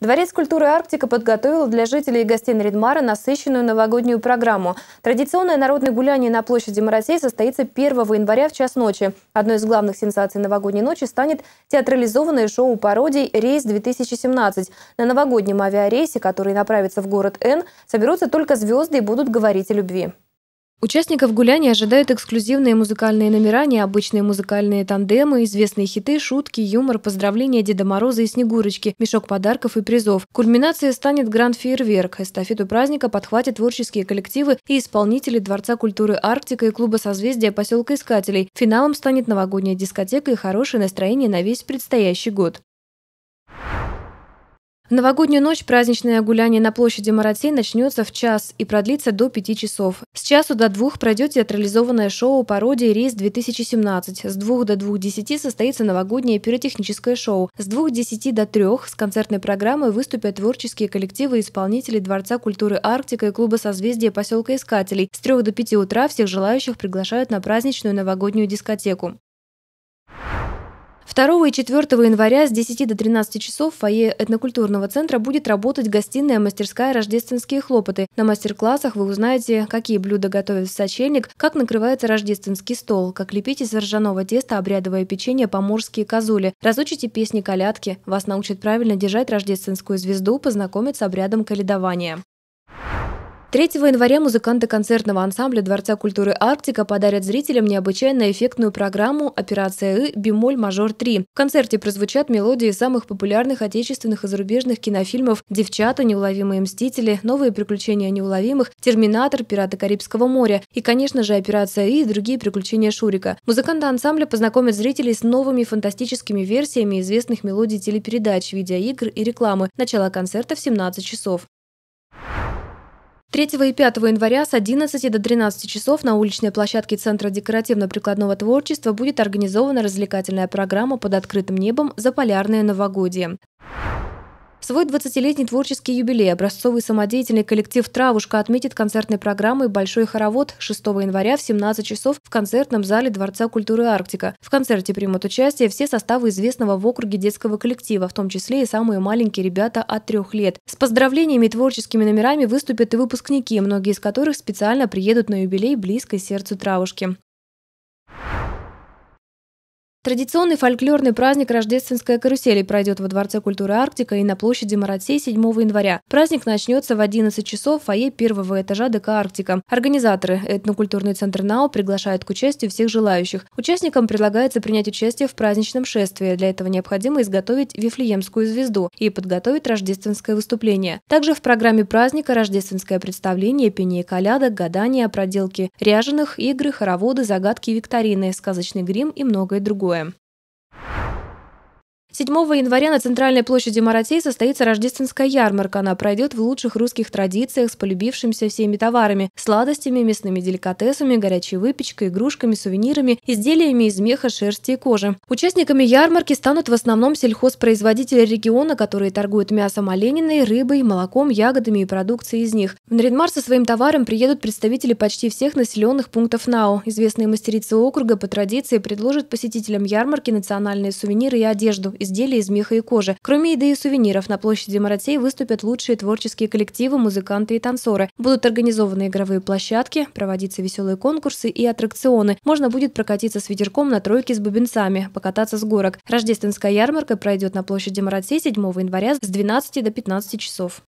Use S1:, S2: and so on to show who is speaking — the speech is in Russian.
S1: Дворец культуры «Арктика» подготовил для жителей и гостей Наридмара насыщенную новогоднюю программу. Традиционное народное гуляние на площади Морозей состоится 1 января в час ночи. Одной из главных сенсаций новогодней ночи станет театрализованное шоу-пародий «Рейс-2017». На новогоднем авиарейсе, который направится в город Н, соберутся только звезды и будут говорить о любви. Участников гуляния ожидают эксклюзивные музыкальные номера, необычные музыкальные тандемы, известные хиты, шутки, юмор, поздравления Деда Мороза и Снегурочки, мешок подарков и призов. Кульминацией станет гранд-фейерверк. Эстафету праздника подхватят творческие коллективы и исполнители Дворца культуры Арктика и клуба созвездия поселка Искателей. Финалом станет новогодняя дискотека и хорошее настроение на весь предстоящий год. В новогоднюю ночь праздничное гуляние на площади Маратей начнется в час и продлится до пяти часов. С часу до двух пройдет театрализованное шоу пародии «Рейс-2017». С двух до двух десяти состоится новогоднее пиротехническое шоу. С двух десяти до трех с концертной программой выступят творческие коллективы и исполнители Дворца культуры Арктика и клуба «Созвездие поселка Искателей». С трех до пяти утра всех желающих приглашают на праздничную новогоднюю дискотеку. 2 и 4 января с 10 до 13 часов в фойе этнокультурного центра будет работать гостиная мастерская «Рождественские хлопоты». На мастер-классах вы узнаете, какие блюда готовят в сочельник, как накрывается рождественский стол, как лепить из ржаного теста обрядовое печенье поморские козули, разучите песни-колядки, вас научат правильно держать рождественскую звезду, познакомиться с обрядом каледования. 3 января музыканты концертного ансамбля Дворца культуры «Арктика» подарят зрителям необычайно эффектную программу «Операция И. Бемоль мажор 3». В концерте прозвучат мелодии самых популярных отечественных и зарубежных кинофильмов «Девчата», «Неуловимые мстители», «Новые приключения неуловимых», «Терминатор», «Пираты Карибского моря» и, конечно же, «Операция И» и другие приключения Шурика. Музыканты ансамбля познакомят зрителей с новыми фантастическими версиями известных мелодий телепередач, видеоигр и рекламы. Начало концерта в 17 часов. 3 и 5 января с 11 до 13 часов на уличной площадке Центра декоративно-прикладного творчества будет организована развлекательная программа под открытым небом «Заполярное новогодие». Свой 20-летний творческий юбилей образцовый самодеятельный коллектив «Травушка» отметит концертной программой «Большой хоровод» 6 января в 17 часов в концертном зале Дворца культуры «Арктика». В концерте примут участие все составы известного в округе детского коллектива, в том числе и самые маленькие ребята от трех лет. С поздравлениями и творческими номерами выступят и выпускники, многие из которых специально приедут на юбилей близкой сердцу «Травушки». Традиционный фольклорный праздник «Рождественская карусель» пройдет во Дворце культуры Арктика и на площади Маратсей 7 января. Праздник начнется в 11 часов в а фойе первого этажа ДК «Арктика». Организаторы этнокультурный центр НАО приглашают к участию всех желающих. Участникам предлагается принять участие в праздничном шествии. Для этого необходимо изготовить Вифлеемскую звезду и подготовить рождественское выступление. Также в программе праздника рождественское представление, пение колядок, гадания, проделки ряженых, игры, хороводы, загадки и викторины, сказочный грим и многое другое. byłem 7 января на центральной площади Маратей состоится рождественская ярмарка. Она пройдет в лучших русских традициях с полюбившимися всеми товарами – сладостями, мясными деликатесами, горячей выпечкой, игрушками, сувенирами, изделиями из меха, шерсти и кожи. Участниками ярмарки станут в основном сельхозпроизводители региона, которые торгуют мясом олениной, рыбой, молоком, ягодами и продукцией из них. В Наринмар со своим товаром приедут представители почти всех населенных пунктов НАО. Известные мастерицы округа по традиции предложат посетителям ярмарки национальные сувениры и одежду – изделий из меха и кожи. Кроме еды и сувениров, на площади Маратей выступят лучшие творческие коллективы, музыканты и танцоры. Будут организованы игровые площадки, проводиться веселые конкурсы и аттракционы. Можно будет прокатиться с ветерком на тройке с бубенцами, покататься с горок. Рождественская ярмарка пройдет на площади Маратей 7 января с 12 до 15 часов.